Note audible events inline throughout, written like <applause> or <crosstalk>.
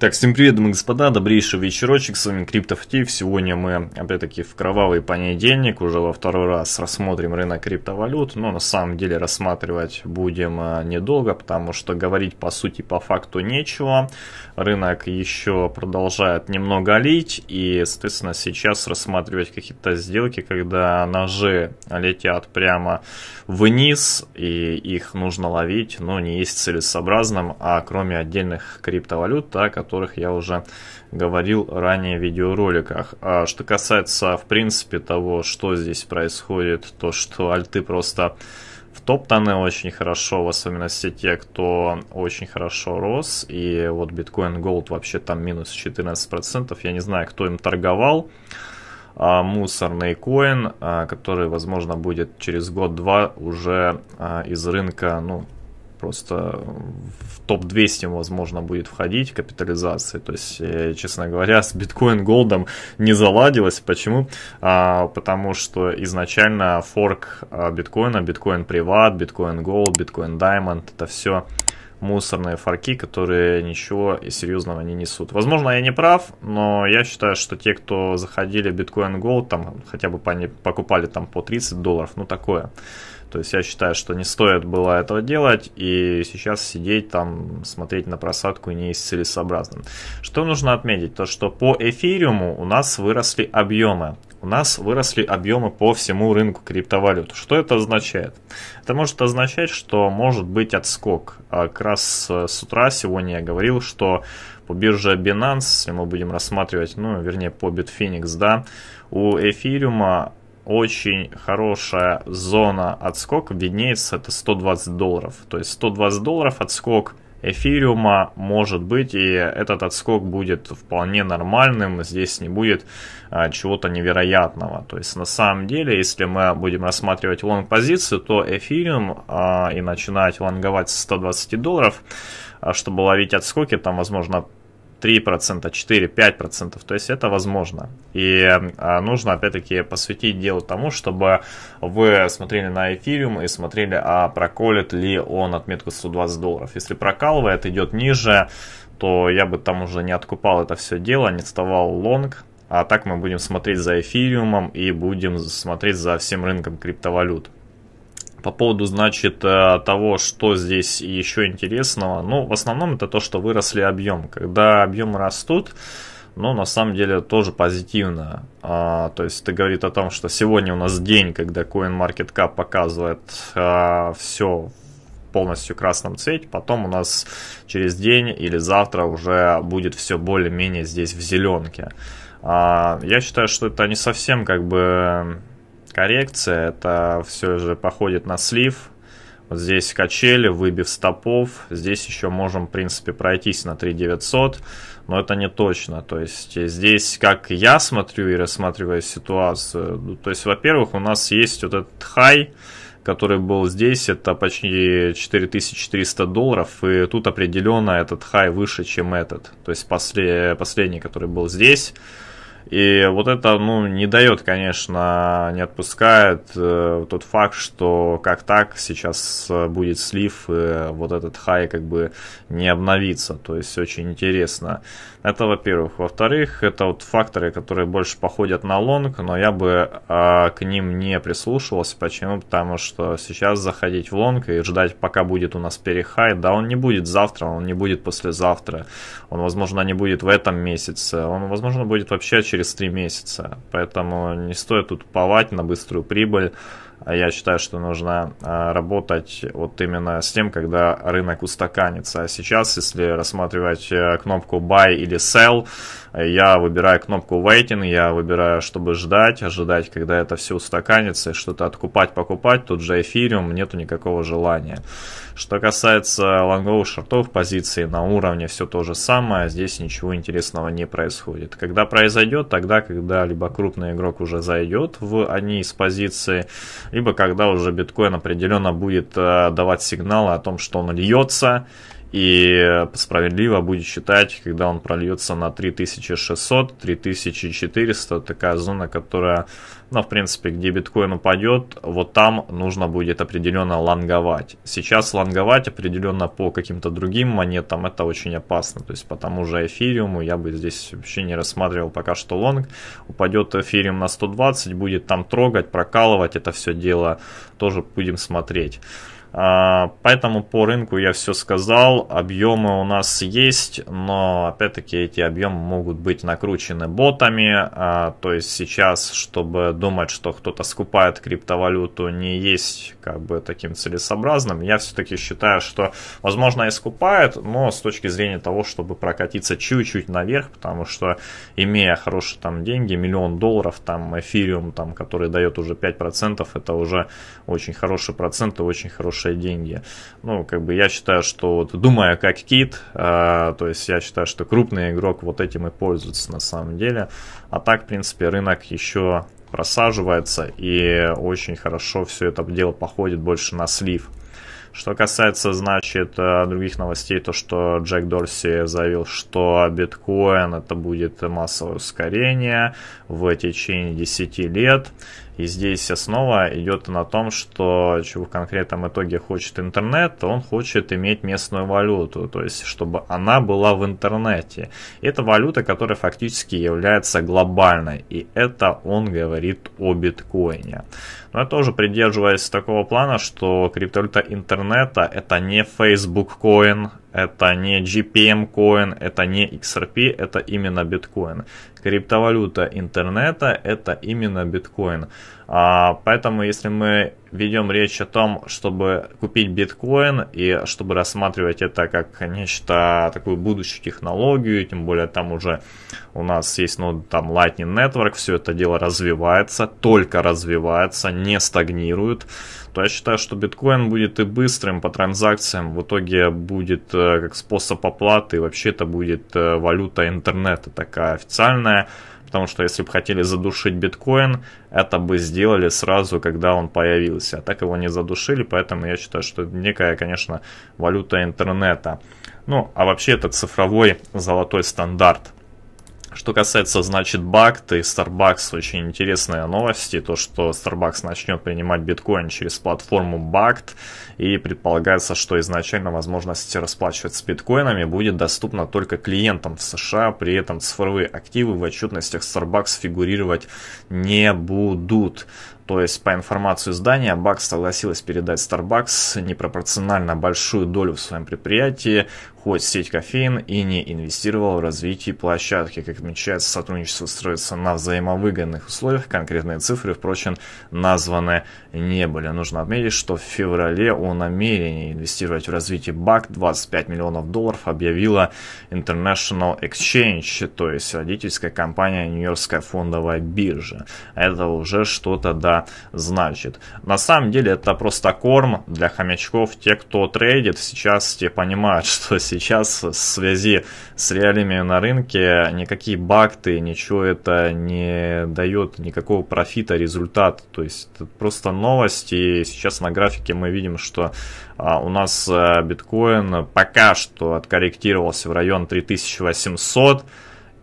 Так, всем привет, дамы и господа, добрейший вечерочек, с вами CryptoFTIF. Сегодня мы, опять-таки, в кровавый понедельник, уже во второй раз рассмотрим рынок криптовалют, но на самом деле рассматривать будем э, недолго, потому что говорить по сути, по факту нечего. Рынок еще продолжает немного лить, и, соответственно, сейчас рассматривать какие-то сделки, когда ножи летят прямо вниз, и их нужно ловить, но не есть целесообразным, а кроме отдельных криптовалют, так которые которых я уже говорил ранее в видеороликах. А что касается, в принципе, того, что здесь происходит, то что альты просто в топ-тоны очень хорошо, в особенности те, кто очень хорошо рос, и вот биткоин голд вообще там минус 14%, я не знаю, кто им торговал, а, мусорный коин, а, который, возможно, будет через год-два уже а, из рынка, ну, просто в топ-200, возможно, будет входить капитализации. То есть, э, честно говоря, с биткоин голдом не заладилось. Почему? А, потому что изначально форк а, биткоина, биткоин приват, биткоин голд, биткоин даймонд, это все мусорные форки, которые ничего серьезного не несут. Возможно, я не прав, но я считаю, что те, кто заходили в Bitcoin Gold, там хотя бы покупали там по 30 долларов, ну такое. То есть я считаю, что не стоит было этого делать, и сейчас сидеть там, смотреть на просадку не есть целесообразным. Что нужно отметить? То, что по эфириуму у нас выросли объемы у нас выросли объемы по всему рынку криптовалют. Что это означает? Это может означать, что может быть отскок. А как раз э, с утра сегодня я говорил, что по бирже Binance, если мы будем рассматривать, ну, вернее, по Bitfinex, да, у эфириума очень хорошая зона отскока виднеется, это 120 долларов. То есть 120 долларов отскок эфириума может быть, и этот отскок будет вполне нормальным, здесь не будет а, чего-то невероятного. То есть на самом деле, если мы будем рассматривать лонг-позицию, то эфириум а, и начинать лонговать с 120 долларов, а, чтобы ловить отскоки, там возможно 3%, 4%, 5%. То есть это возможно. И а, нужно опять-таки посвятить дело тому, чтобы вы смотрели на эфириум и смотрели, а проколет ли он отметку 120 долларов. Если прокалывает, идет ниже, то я бы там уже не откупал это все дело, не вставал лонг. А так мы будем смотреть за эфириумом и будем смотреть за всем рынком криптовалют. По поводу, значит, э, того, что здесь еще интересного, ну, в основном это то, что выросли объем. Когда объемы растут, ну, на самом деле тоже позитивно. А, то есть это говорит о том, что сегодня у нас день, когда CoinMarketCap показывает а, все полностью красном цвете, потом у нас через день или завтра уже будет все более-менее здесь в зеленке. А, я считаю, что это не совсем как бы коррекция, это все же походит на слив. Вот здесь качели, выбив стопов. Здесь еще можем, в принципе, пройтись на 3900, но это не точно. То есть здесь, как я смотрю и рассматриваю ситуацию, ну, то есть, во-первых, у нас есть вот этот хай, который был здесь, это почти 4300 долларов, и тут определенно этот хай выше, чем этот, то есть после, последний, который был здесь. И вот это, ну, не дает, конечно, не отпускает э, тот факт, что как так сейчас э, будет слив, и вот этот хай как бы не обновится. То есть очень интересно. Это во-первых. Во-вторых, это вот факторы, которые больше походят на лонг, но я бы э, к ним не прислушивался. Почему? Потому что сейчас заходить в лонг и ждать, пока будет у нас перехай, да, он не будет завтра, он не будет послезавтра, он, возможно, не будет в этом месяце, он, возможно, будет вообще через 3 месяца. Поэтому не стоит тут уповать на быструю прибыль. А я считаю, что нужно а, работать вот именно с тем, когда рынок устаканится. А сейчас, если рассматривать э, кнопку buy или sell, э, я выбираю кнопку waiting, я выбираю, чтобы ждать, ожидать, когда это все устаканится, что-то откупать, покупать, тут же эфириум, нету никакого желания. Что касается лонговых шортов, позиции на уровне, все то же самое, здесь ничего интересного не происходит. Когда произойдет, тогда, когда либо крупный игрок уже зайдет в одни из позиций, либо когда уже биткоин определенно будет э, давать сигналы о том, что он льется, и справедливо будет считать, когда он прольется на 3600, 3400, такая зона, которая, ну, в принципе, где биткоин упадет, вот там нужно будет определенно лонговать. Сейчас лонговать определенно по каким-то другим монетам это очень опасно. То есть по тому же эфириуму я бы здесь вообще не рассматривал пока что лонг. Упадет эфириум на 120, будет там трогать, прокалывать это все дело, тоже будем смотреть. А, поэтому по рынку я все сказал, объемы у нас есть, но опять-таки эти объемы могут быть накручены ботами, а, то есть сейчас, чтобы думать, что кто-то скупает криптовалюту, не есть как бы таким целесообразным, я все-таки считаю, что возможно и скупает, но с точки зрения того, чтобы прокатиться чуть-чуть наверх, потому что имея хорошие там деньги, миллион долларов, там эфириум, там, который дает уже 5%, это уже очень хороший процент и очень хороший хорошие деньги. Ну, как бы я считаю, что вот думая как кит, э, то есть я считаю, что крупный игрок вот этим и пользуется на самом деле. А так, в принципе, рынок еще просаживается и очень хорошо все это дело походит больше на слив. Что касается, значит, э, других новостей, то, что Джек Дорси заявил, что биткоин это будет массовое ускорение в течение 10 лет. И здесь основа идет на том, что чего в конкретном итоге хочет интернет, он хочет иметь местную валюту, то есть чтобы она была в интернете. Это валюта, которая фактически является глобальной, и это он говорит о биткоине. Но я тоже придерживаюсь такого плана, что криптовалюта интернета это не Facebook Coin, это не GPM Coin, это не XRP, это именно биткоин. Криптовалюта интернета это именно биткоин. А, поэтому, если мы ведем речь о том, чтобы купить биткоин и чтобы рассматривать это как нечто, такую будущую технологию, тем более там уже у нас есть, ну, там Lightning Network, все это дело развивается, только развивается, не стагнирует, то я считаю, что биткоин будет и быстрым по транзакциям, в итоге будет э, как способ оплаты, и вообще это будет э, валюта интернета такая официальная, потому что если бы хотели задушить биткоин, это бы сделали сразу, когда он появился. А так его не задушили, поэтому я считаю, что это некая, конечно, валюта интернета. Ну, а вообще это цифровой золотой стандарт. Что касается, значит, БАКТ и Starbucks, очень интересные новости. То, что Starbucks начнет принимать биткоин через платформу Бакт. И предполагается, что изначально возможность расплачиваться биткоинами будет доступна только клиентам в США. При этом цифровые активы в отчетностях Starbucks фигурировать не будут. То есть, по информации издания, Бак согласилась передать Starbucks непропорционально большую долю в своем предприятии, хоть сеть кофеин и не инвестировал в развитие площадки. Как отмечается, сотрудничество строится на взаимовыгодных условиях, конкретные цифры, впрочем, названы не были. Нужно отметить, что в феврале о намерении инвестировать в развитие БАК 25 миллионов долларов объявила International Exchange, то есть родительская компания нью йоркской фондовой биржи. Это уже что-то да значит. На самом деле это просто корм для хомячков, те, кто трейдит, сейчас те понимают, <laughs> что сейчас в связи с реалиями на рынке никакие бакты, ничего это не дает никакого профита, результат. То есть это просто новость, и сейчас на графике мы видим, что а, у нас э, биткоин пока что откорректировался в район 3800,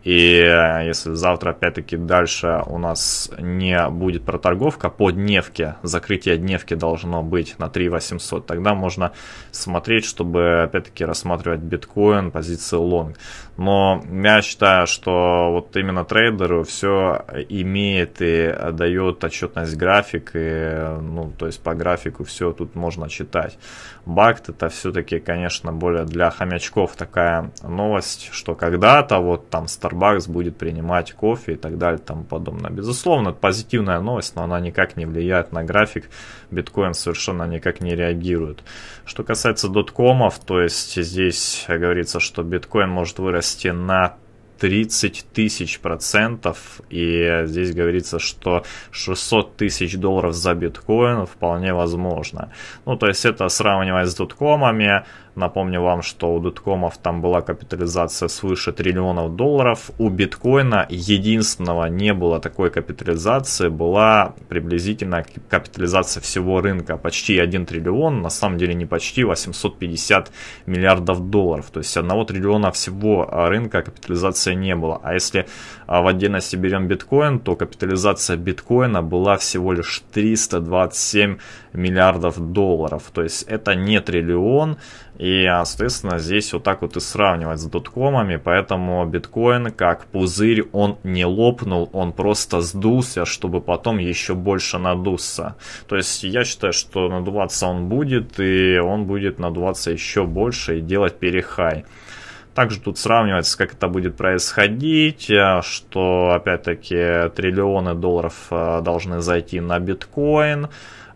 и э, если завтра опять-таки дальше у нас не будет проторговка по дневке, закрытие дневки должно быть на 3 800, тогда можно смотреть, чтобы опять-таки рассматривать биткоин, позиции лонг. Но я считаю, что вот именно трейдеру все имеет и дает отчетность график, и, ну, то есть по графику все тут можно читать. Бакт это все-таки, конечно, более для хомячков такая новость, что когда-то вот там Star Starbucks будет принимать кофе и так далее и тому подобное. Безусловно, это позитивная новость, но она никак не влияет на график. Биткоин совершенно никак не реагирует. Что касается доткомов, то есть здесь говорится, что биткоин может вырасти на 30 тысяч процентов. И здесь говорится, что 600 тысяч долларов за биткоин вполне возможно. Ну, то есть это сравнивая с доткомами, Напомню вам, что у доткомов там была капитализация свыше триллионов долларов. У биткоина единственного не было такой капитализации. Была приблизительно капитализация всего рынка. Почти 1 триллион, на самом деле не почти, 850 миллиардов долларов. То есть 1 триллиона всего а, рынка капитализации не было. А если а, в отдельности берем биткоин, то капитализация биткоина была всего лишь 327 миллиардов долларов. То есть это не триллион, и, соответственно, здесь вот так вот и сравнивать с доткомами, поэтому биткоин как пузырь, он не лопнул, он просто сдулся, чтобы потом еще больше надуться. То есть я считаю, что надуваться он будет, и он будет надуваться еще больше и делать перехай. Также тут сравнивается, как это будет происходить, э, что опять-таки триллионы долларов э, должны зайти на биткоин,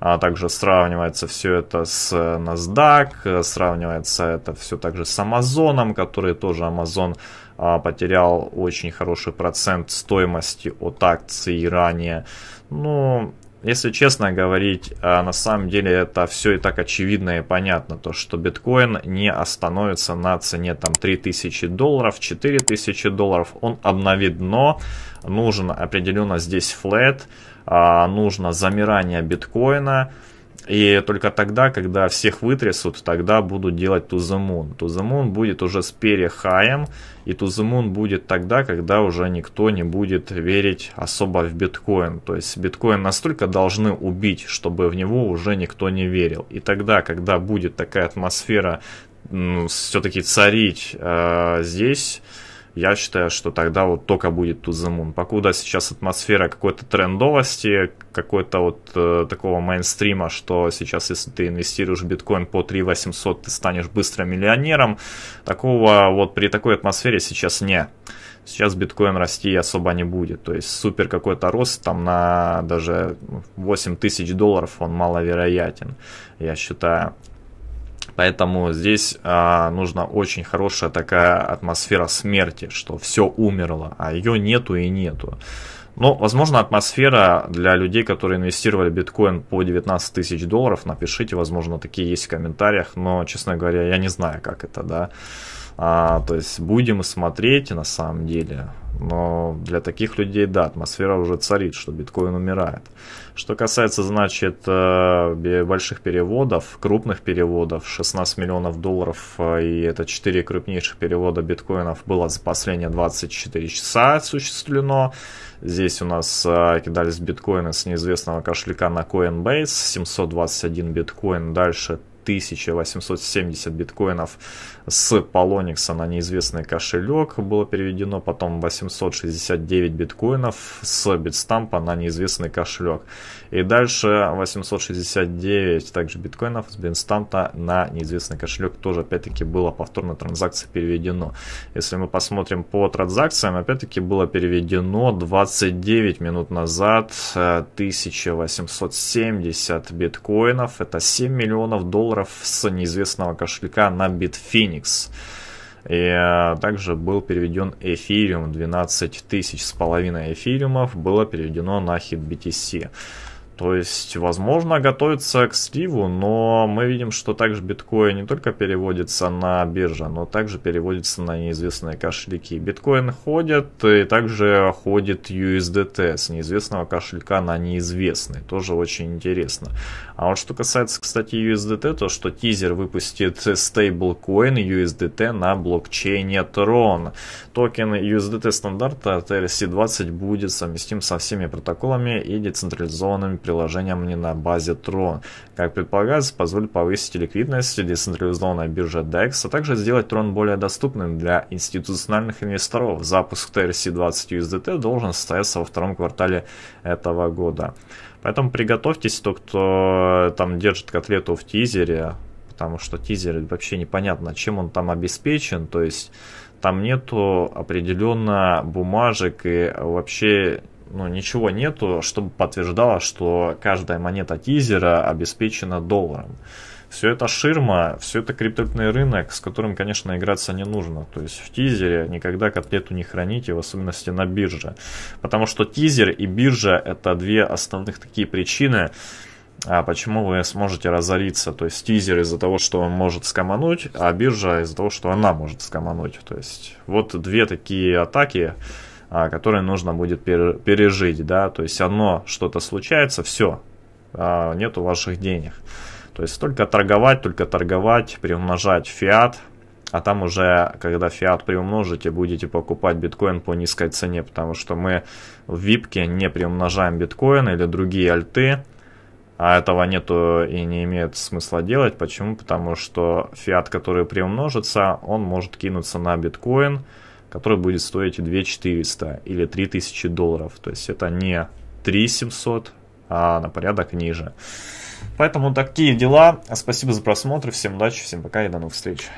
а также сравнивается все это с э, NASDAQ, э, сравнивается это все также с Amazon, который тоже Amazon а, потерял очень хороший процент стоимости от акций ранее. Ну, если честно говорить, а, на самом деле это все и так очевидно и понятно, то что биткоин не остановится на цене там 3000 долларов, 4000 долларов, он обновит дно, нужен определенно здесь флет, а, нужно замирание биткоина, и только тогда, когда всех вытрясут, тогда будут делать to the moon. To the moon будет уже с перехаем, и to the moon будет тогда, когда уже никто не будет верить особо в биткоин. То есть биткоин настолько должны убить, чтобы в него уже никто не верил. И тогда, когда будет такая атмосфера все-таки царить э, здесь, я считаю, что тогда вот только будет To The Moon. Покуда сейчас атмосфера какой-то трендовости, какой-то вот э, такого мейнстрима, что сейчас, если ты инвестируешь в биткоин по 3800, ты станешь быстро миллионером, такого вот при такой атмосфере сейчас не. Сейчас биткоин расти особо не будет. То есть супер какой-то рост там на даже 8 тысяч долларов он маловероятен, я считаю. Поэтому здесь а, нужна очень хорошая такая атмосфера смерти, что все умерло, а ее нету и нету. Но, ну, возможно, атмосфера для людей, которые инвестировали биткоин по 19 тысяч долларов, напишите, возможно, такие есть в комментариях, но, честно говоря, я не знаю, как это, да. А, то есть будем смотреть на самом деле. Но для таких людей, да, атмосфера уже царит, что биткоин умирает. Что касается, значит, э, больших переводов, крупных переводов, 16 миллионов долларов, э, и это 4 крупнейших перевода биткоинов было за последние 24 часа осуществлено. Здесь у нас э, кидались биткоины с неизвестного кошелька на Coinbase, 721 биткоин, дальше 1870 биткоинов с Полоникса на неизвестный кошелек было переведено, потом 869 биткоинов с Битстампа на неизвестный кошелек. И дальше 869 также биткоинов с Bitstamp на неизвестный кошелек тоже опять-таки было повторно транзакция переведено. Если мы посмотрим по транзакциям, опять-таки было переведено 29 минут назад 1870 э, биткоинов, это 7 миллионов долларов долларов с неизвестного кошелька на Bitfinex. И э, также был переведен эфириум, 12 тысяч с половиной эфириумов было переведено на HitBTC. BTC. То есть, возможно, готовится к сливу, но мы видим, что также биткоин не только переводится на биржу, но также переводится на неизвестные кошельки. Биткоин ходит, и также ходит USDT с неизвестного кошелька на неизвестный. Тоже очень интересно. А вот что касается, кстати, USDT, то что тизер выпустит стейблкоин USDT на блокчейне Tron. Токен USDT стандарта TLC20 будет совместим со всеми протоколами и децентрализованными приложением не на базе Tron. Как предполагается, позволит повысить ликвидность децентрализованной биржи DEX, а также сделать Tron более доступным для институциональных инвесторов. Запуск TRC-20 USDT должен состояться во втором квартале этого года. Поэтому приготовьтесь, тот, кто э, там держит котлету в тизере, потому что тизер вообще непонятно, чем он там обеспечен, то есть там нету определенно бумажек и вообще ну, ничего нету, чтобы подтверждало, что каждая монета тизера обеспечена долларом. Все это ширма, все это криптовалютный рынок, с которым, конечно, играться не нужно. То есть в тизере никогда котлету не храните, в особенности на бирже. Потому что тизер и биржа – это две основных такие причины, а почему вы сможете разориться. То есть тизер из-за того, что он может скомануть, а биржа из-за того, что она может скомануть. То есть вот две такие атаки, а, которые нужно будет пережить, да, то есть оно что-то случается, все, а, нету ваших денег. То есть только торговать, только торговать, приумножать фиат, а там уже, когда фиат приумножите, будете покупать биткоин по низкой цене, потому что мы в випке не приумножаем биткоин или другие альты, а этого нету и не имеет смысла делать. Почему? Потому что фиат, который приумножится, он может кинуться на биткоин, который будет стоить 2400 или 3000 долларов. То есть это не 3700, а на порядок ниже. Поэтому такие дела. Спасибо за просмотр. Всем удачи, всем пока и до новых встреч.